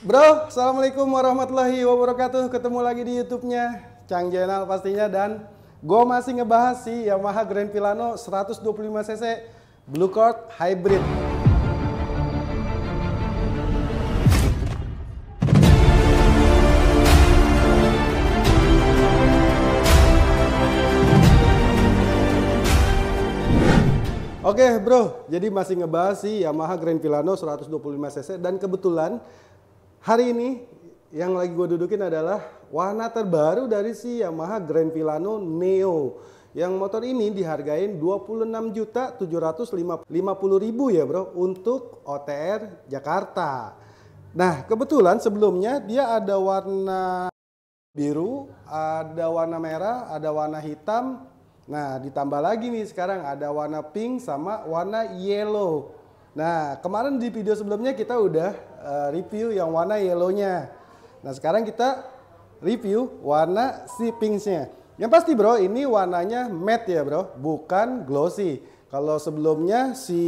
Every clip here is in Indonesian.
Bro, Assalamualaikum warahmatullahi wabarakatuh. Ketemu lagi di YouTube-nya Chang Channel pastinya dan gue masih ngebahas si Yamaha Grand Pilano 125cc Blue Cord Hybrid. Oke okay, bro, jadi masih ngebahas si Yamaha Grand Pilano 125cc dan kebetulan Hari ini yang lagi gue dudukin adalah warna terbaru dari si Yamaha Grand Filano Neo. Yang motor ini dihargain 26.750.000 ya bro untuk OTR Jakarta. Nah kebetulan sebelumnya dia ada warna biru, ada warna merah, ada warna hitam. Nah ditambah lagi nih sekarang ada warna pink sama warna yellow. Nah, kemarin di video sebelumnya kita udah uh, review yang warna yellownya. Nah, sekarang kita review warna si pink-nya. Yang pasti bro, ini warnanya matte ya bro, bukan glossy. Kalau sebelumnya si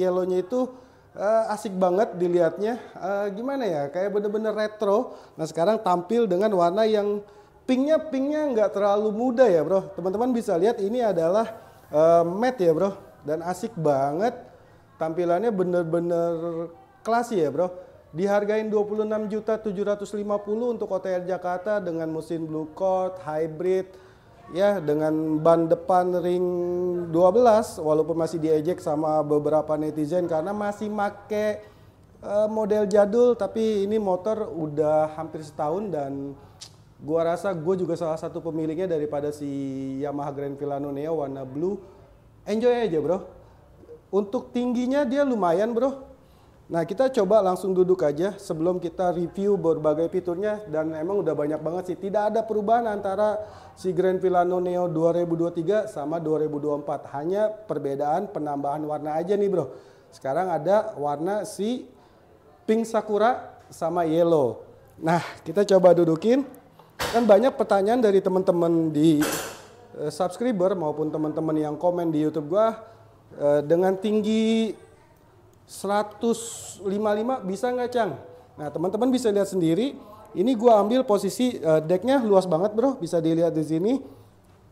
yellownya itu uh, asik banget dilihatnya, uh, gimana ya, kayak bener-bener retro. Nah, sekarang tampil dengan warna yang pinknya pinknya nggak terlalu muda ya bro. Teman-teman bisa lihat ini adalah uh, matte ya bro, dan asik banget Tampilannya bener-bener klasi ya bro. Dihargain 26.750 untuk OTR Jakarta dengan mesin Blue Coat, hybrid, ya dengan ban depan ring 12 walaupun masih diejek sama beberapa netizen karena masih make uh, model jadul tapi ini motor udah hampir setahun dan gua rasa gue juga salah satu pemiliknya daripada si Yamaha Grand Villano Neo warna blue enjoy aja bro untuk tingginya dia lumayan bro. Nah kita coba langsung duduk aja sebelum kita review berbagai fiturnya dan emang udah banyak banget sih. Tidak ada perubahan antara si Grand Villano Neo 2023 sama 2024. Hanya perbedaan penambahan warna aja nih bro. Sekarang ada warna si pink sakura sama yellow. Nah kita coba dudukin. Kan banyak pertanyaan dari teman-teman di eh, subscriber maupun teman-teman yang komen di YouTube gua Eh, dengan tinggi 155 bisa nggak Cang? Nah teman-teman bisa lihat sendiri. Ini gue ambil posisi eh, decknya luas banget bro, bisa dilihat di sini.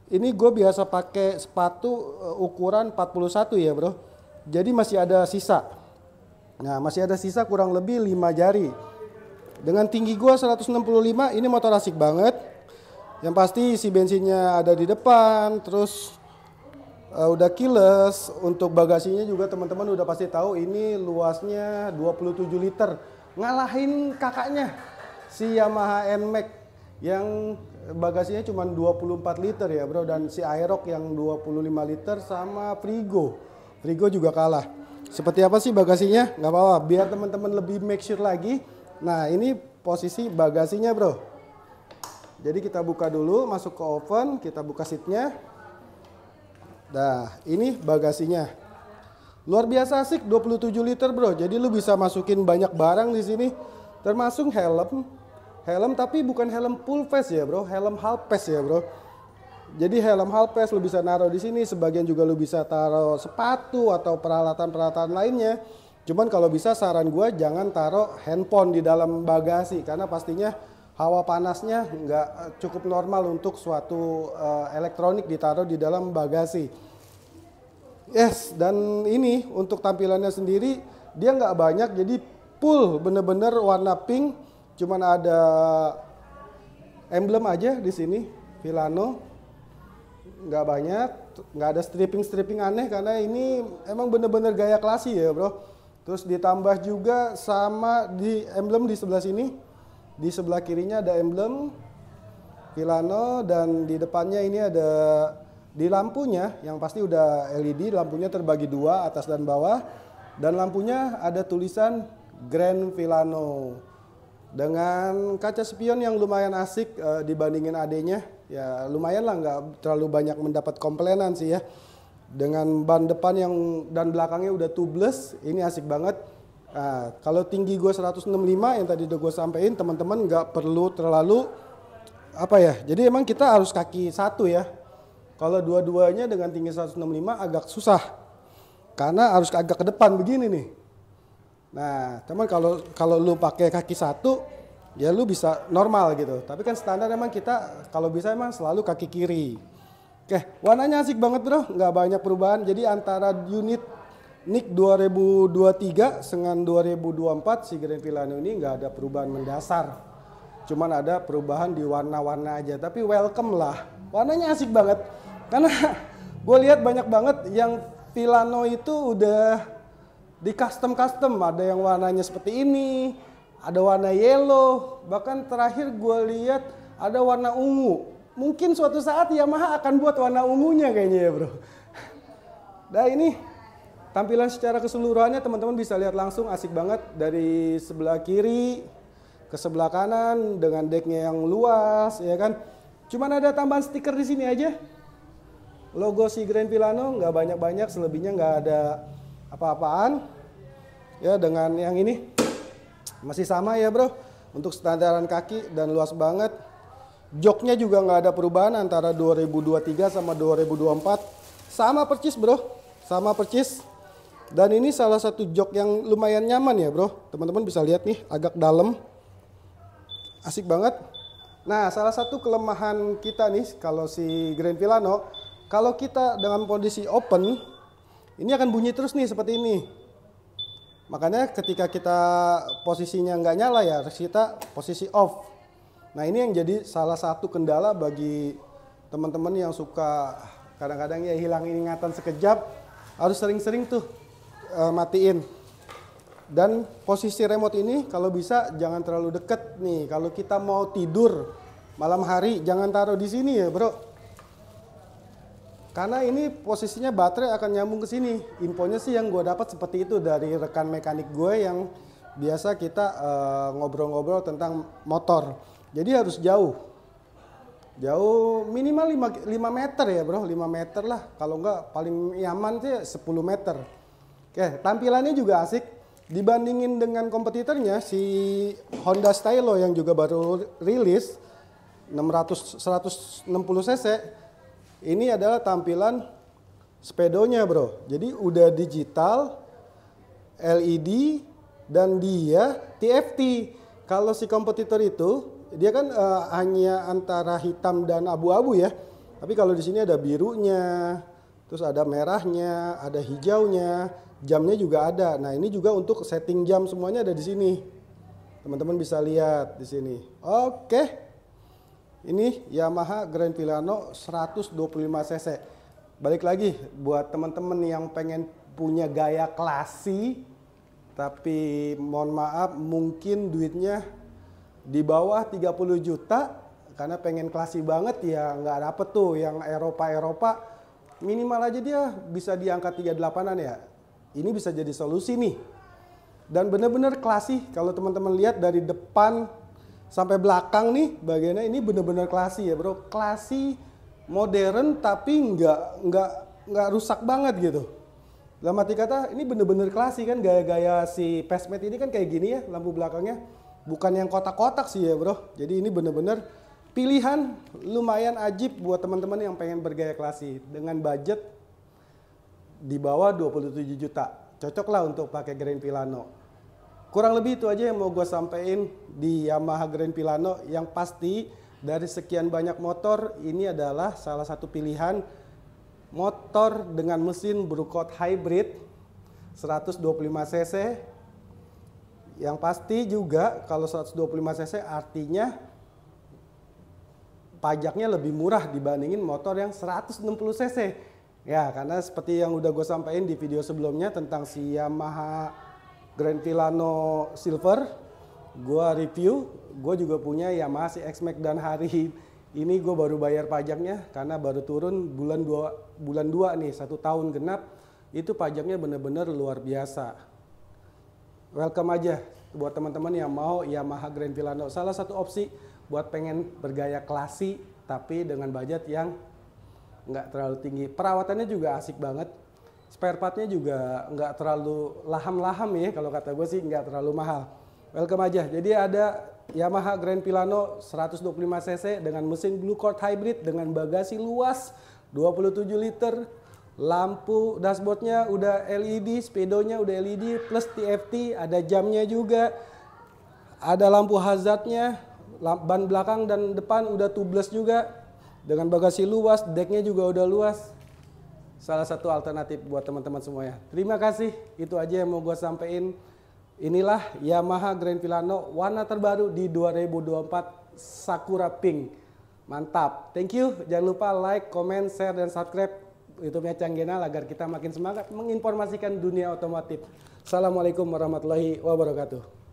Ini gue biasa pakai sepatu eh, ukuran 41 ya bro. Jadi masih ada sisa. Nah masih ada sisa kurang lebih 5 jari. Dengan tinggi gue 165 ini motor asik banget. Yang pasti si bensinnya ada di depan, terus uh, udah kiles untuk bagasinya juga teman-teman udah pasti tahu ini luasnya 27 liter ngalahin kakaknya si Yamaha NMAX yang bagasinya cuma 24 liter ya bro dan si Aerox yang 25 liter sama Frigo Frigo juga kalah seperti apa sih bagasinya nggak apa-apa biar teman-teman lebih make sure lagi nah ini posisi bagasinya bro jadi kita buka dulu masuk ke oven kita buka seatnya Nah, ini bagasinya. Luar biasa asik 27 liter, Bro. Jadi lu bisa masukin banyak barang di sini termasuk helm. Helm tapi bukan helm full face ya, Bro. Helm half face ya, Bro. Jadi helm half face lu bisa naruh di sini, sebagian juga lu bisa taruh sepatu atau peralatan-peralatan lainnya. Cuman kalau bisa saran gua, jangan taruh handphone di dalam bagasi karena pastinya hawa panasnya nggak eh, cukup normal untuk suatu uh, elektronik ditaruh di dalam bagasi. Yes, dan ini untuk tampilannya sendiri dia nggak banyak jadi full bener-bener warna pink cuman ada emblem aja di sini Milano, nggak banyak nggak ada stripping stripping aneh karena ini emang bener-bener gaya klasik ya bro terus ditambah juga sama di emblem di sebelah sini di sebelah kirinya ada emblem Milano dan di depannya ini ada di lampunya yang pasti udah LED, lampunya terbagi dua atas dan bawah dan lampunya ada tulisan Grand Milano dengan kaca spion yang lumayan asik e, dibandingin adanya ya lumayan lah nggak terlalu banyak mendapat komplainan sih ya dengan ban depan yang dan belakangnya udah tubeless ini asik banget Nah, kalau tinggi gue 165 yang tadi udah gue sampein, teman-teman nggak perlu terlalu apa ya. Jadi emang kita harus kaki satu ya. Kalau dua-duanya dengan tinggi 165 agak susah. Karena harus agak ke depan begini nih. Nah, teman kalau kalau lu pakai kaki satu, ya lu bisa normal gitu. Tapi kan standar emang kita kalau bisa emang selalu kaki kiri. Oke, warnanya asik banget bro, nggak banyak perubahan. Jadi antara unit Nick 2023 dengan 2024 si Grand Villano ini nggak ada perubahan mendasar. Cuman ada perubahan di warna-warna aja. Tapi welcome lah. Warnanya asik banget. Karena gue lihat banyak banget yang Villano itu udah di custom-custom. Ada yang warnanya seperti ini, ada warna yellow. Bahkan terakhir gue lihat ada warna ungu. Mungkin suatu saat Yamaha akan buat warna ungunya kayaknya ya bro. Nah ini Tampilan secara keseluruhannya teman-teman bisa lihat langsung asik banget dari sebelah kiri ke sebelah kanan dengan decknya yang luas ya kan. Cuman ada tambahan stiker di sini aja. Logo si Grand Pilano nggak banyak-banyak, selebihnya nggak ada apa-apaan. Ya dengan yang ini masih sama ya bro. Untuk standaran kaki dan luas banget. Joknya juga nggak ada perubahan antara 2023 sama 2024. Sama percis bro, sama percis dan ini salah satu jok yang lumayan nyaman ya bro. Teman-teman bisa lihat nih agak dalam. Asik banget. Nah salah satu kelemahan kita nih kalau si Grand Villano. Kalau kita dengan kondisi open. Ini akan bunyi terus nih seperti ini. Makanya ketika kita posisinya nggak nyala ya harus kita posisi off. Nah ini yang jadi salah satu kendala bagi teman-teman yang suka kadang-kadang ya hilang ingatan sekejap harus sering-sering tuh uh, matiin. Dan posisi remote ini kalau bisa jangan terlalu deket nih. Kalau kita mau tidur malam hari jangan taruh di sini ya bro. Karena ini posisinya baterai akan nyambung ke sini. Infonya sih yang gue dapat seperti itu dari rekan mekanik gue yang biasa kita eh, ngobrol-ngobrol uh, tentang motor. Jadi harus jauh. Jauh minimal 5, 5 meter ya bro, 5 meter lah. Kalau enggak paling nyaman sih 10 meter. Oke, tampilannya juga asik. Dibandingin dengan kompetitornya si Honda Stylo yang juga baru rilis 600 160 cc ini adalah tampilan speedonya, Bro. Jadi udah digital LED dan dia TFT. Kalau si kompetitor itu dia kan uh, hanya antara hitam dan abu-abu ya. Tapi kalau di sini ada birunya, Terus ada merahnya, ada hijaunya, jamnya juga ada. Nah, ini juga untuk setting jam semuanya ada di sini. Teman-teman bisa lihat di sini. Oke. Ini Yamaha Grand Villano 125 cc. Balik lagi buat teman-teman yang pengen punya gaya klasi tapi mohon maaf mungkin duitnya di bawah 30 juta karena pengen klasi banget ya nggak dapet tuh yang Eropa-Eropa minimal aja dia bisa diangkat 38-an ya. Ini bisa jadi solusi nih. Dan benar-benar klasik kalau teman-teman lihat dari depan sampai belakang nih bagiannya ini benar-benar klasik ya bro. Klasik modern tapi nggak nggak nggak rusak banget gitu. lama tiga kata ini benar-benar klasik kan gaya-gaya si Pesmet ini kan kayak gini ya lampu belakangnya. Bukan yang kotak-kotak sih ya bro. Jadi ini benar-benar pilihan lumayan ajib buat teman-teman yang pengen bergaya klasik dengan budget di bawah 27 juta. Cocoklah untuk pakai Grand Pilano. Kurang lebih itu aja yang mau gue sampaikan di Yamaha Grand Pilano yang pasti dari sekian banyak motor ini adalah salah satu pilihan motor dengan mesin brukot hybrid 125 cc yang pasti juga kalau 125 cc artinya pajaknya lebih murah dibandingin motor yang 160 cc. Ya, karena seperti yang udah gue sampaikan di video sebelumnya tentang si Yamaha Grand Filano Silver, gue review, gue juga punya Yamaha si x Max dan hari ini gue baru bayar pajaknya karena baru turun bulan 2 bulan 2 nih, satu tahun genap, itu pajaknya bener-bener luar biasa. Welcome aja buat teman-teman yang mau Yamaha Grand Villano salah satu opsi buat pengen bergaya klasik tapi dengan budget yang nggak terlalu tinggi perawatannya juga asik banget spare partnya juga nggak terlalu laham-laham ya kalau kata gue sih nggak terlalu mahal welcome aja jadi ada Yamaha Grand Pilano 125cc dengan mesin Blue Cord Hybrid dengan bagasi luas 27 liter lampu dashboardnya udah LED, speedonya udah LED, plus TFT, ada jamnya juga, ada lampu hazardnya, ban belakang dan depan udah tubeless juga, dengan bagasi luas, decknya juga udah luas. Salah satu alternatif buat teman-teman semuanya. Terima kasih, itu aja yang mau gue sampaikan. Inilah Yamaha Grand Filano warna terbaru di 2024 Sakura Pink. Mantap. Thank you. Jangan lupa like, comment, share, dan subscribe. YouTube-nya Canggenal agar kita makin semangat menginformasikan dunia otomotif. Assalamualaikum warahmatullahi wabarakatuh.